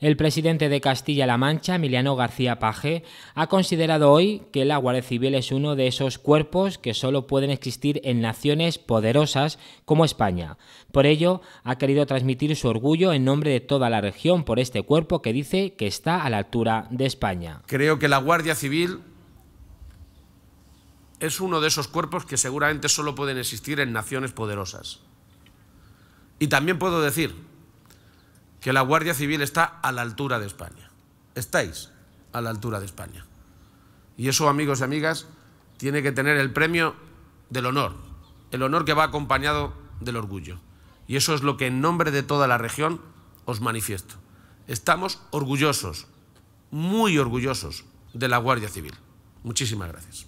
El presidente de Castilla-La Mancha, Emiliano García Paje, ha considerado hoy que la Guardia Civil es uno de esos cuerpos que solo pueden existir en naciones poderosas como España. Por ello, ha querido transmitir su orgullo en nombre de toda la región por este cuerpo que dice que está a la altura de España. Creo que la Guardia Civil es uno de esos cuerpos que seguramente solo pueden existir en naciones poderosas. Y también puedo decir que la Guardia Civil está a la altura de España. Estáis a la altura de España. Y eso, amigos y amigas, tiene que tener el premio del honor, el honor que va acompañado del orgullo. Y eso es lo que en nombre de toda la región os manifiesto. Estamos orgullosos, muy orgullosos de la Guardia Civil. Muchísimas gracias.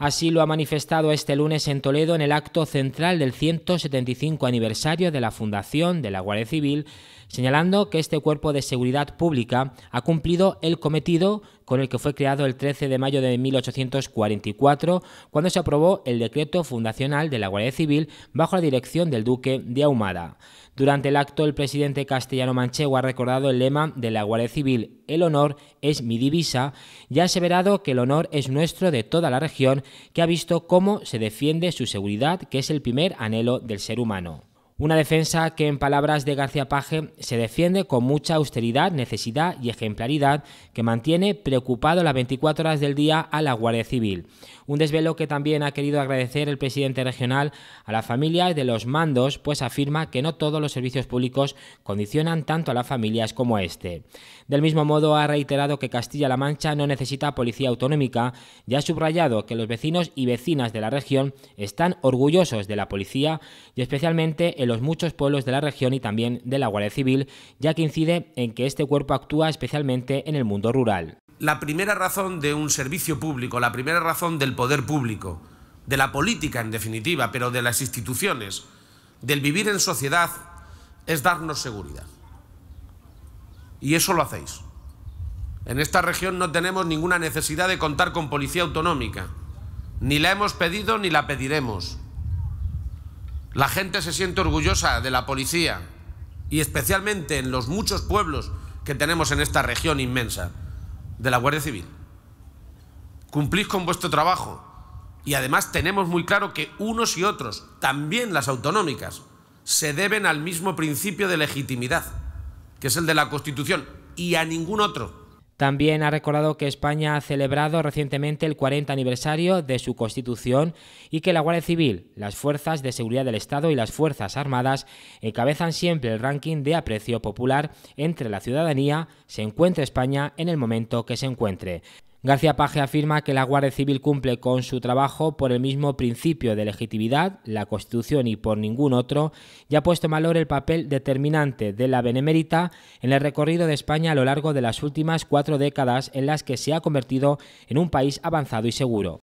Así lo ha manifestado este lunes en Toledo en el acto central del 175 aniversario de la fundación de la Guardia Civil, señalando que este cuerpo de seguridad pública ha cumplido el cometido con el que fue creado el 13 de mayo de 1844, cuando se aprobó el decreto fundacional de la Guardia Civil bajo la dirección del duque de Ahumada. Durante el acto, el presidente castellano manchego ha recordado el lema de la Guardia Civil, el honor es mi divisa, y ha aseverado que el honor es nuestro de toda la región, que ha visto cómo se defiende su seguridad, que es el primer anhelo del ser humano. Una defensa que, en palabras de García Paje, se defiende con mucha austeridad, necesidad y ejemplaridad, que mantiene preocupado las 24 horas del día a la Guardia Civil. Un desvelo que también ha querido agradecer el presidente regional a las familias de los mandos, pues afirma que no todos los servicios públicos condicionan tanto a las familias como este. Del mismo modo, ha reiterado que Castilla-La Mancha no necesita policía autonómica y ha subrayado que los vecinos y vecinas de la región están orgullosos de la policía y especialmente el los muchos pueblos de la región y también de la Guardia Civil, ya que incide en que este cuerpo actúa especialmente en el mundo rural. La primera razón de un servicio público, la primera razón del poder público, de la política en definitiva, pero de las instituciones, del vivir en sociedad, es darnos seguridad. Y eso lo hacéis. En esta región no tenemos ninguna necesidad de contar con policía autonómica. Ni la hemos pedido ni la pediremos. La gente se siente orgullosa de la policía y especialmente en los muchos pueblos que tenemos en esta región inmensa, de la Guardia Civil. Cumplís con vuestro trabajo y además tenemos muy claro que unos y otros, también las autonómicas, se deben al mismo principio de legitimidad, que es el de la Constitución, y a ningún otro. También ha recordado que España ha celebrado recientemente el 40 aniversario de su constitución y que la Guardia Civil, las Fuerzas de Seguridad del Estado y las Fuerzas Armadas encabezan siempre el ranking de aprecio popular entre la ciudadanía, se encuentra España en el momento que se encuentre. García Paje afirma que la Guardia Civil cumple con su trabajo por el mismo principio de legitimidad, la Constitución y por ningún otro, y ha puesto en valor el papel determinante de la Benemérita en el recorrido de España a lo largo de las últimas cuatro décadas en las que se ha convertido en un país avanzado y seguro.